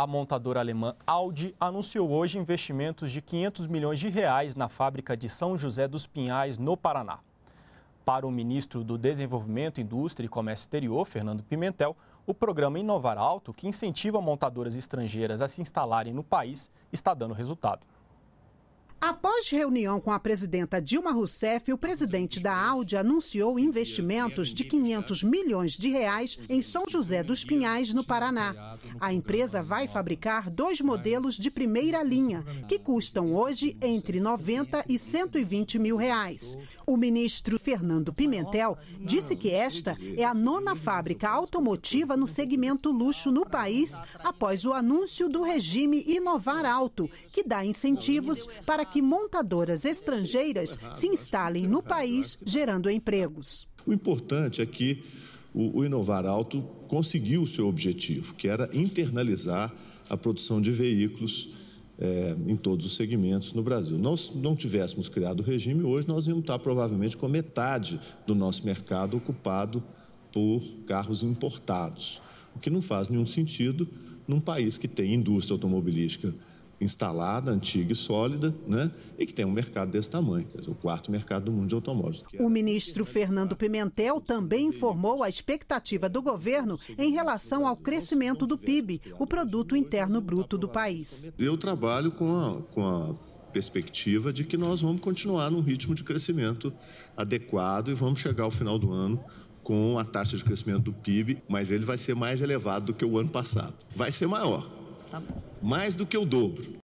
A montadora alemã Audi anunciou hoje investimentos de 500 milhões de reais na fábrica de São José dos Pinhais, no Paraná. Para o ministro do Desenvolvimento, Indústria e Comércio Exterior, Fernando Pimentel, o programa Inovar Alto, que incentiva montadoras estrangeiras a se instalarem no país, está dando resultado. Após reunião com a presidenta Dilma Rousseff, o presidente da Audi anunciou investimentos de 500 milhões de reais em São José dos Pinhais, no Paraná. A empresa vai fabricar dois modelos de primeira linha, que custam hoje entre 90 e 120 mil reais. O ministro Fernando Pimentel disse que esta é a nona fábrica automotiva no segmento luxo no país, após o anúncio do regime Inovar Alto, que dá incentivos para que montadoras estrangeiras se instalem no país, gerando empregos. O importante é que o, Inovar Alto conseguiu o seu objetivo, que era internalizar a produção de veículos é, em todos os segmentos no Brasil. Nós não tivéssemos criado o regime, hoje nós íamos estar provavelmente com metade do nosso mercado ocupado por carros importados, o que não faz nenhum sentido num país que tem indústria automobilística instalada, antiga e sólida, né? e que tem um mercado desse tamanho, quer dizer, o quarto mercado do mundo de automóveis. É o ministro Fernando Pimentel também informou a expectativa do governo em relação ao crescimento do PIB, o produto interno bruto do país. Eu trabalho com a, com a perspectiva de que nós vamos continuar num ritmo de crescimento adequado e vamos chegar ao final do ano com a taxa de crescimento do PIB, mas ele vai ser mais elevado do que o ano passado. Vai ser maior, Tá Mais do que o dobro.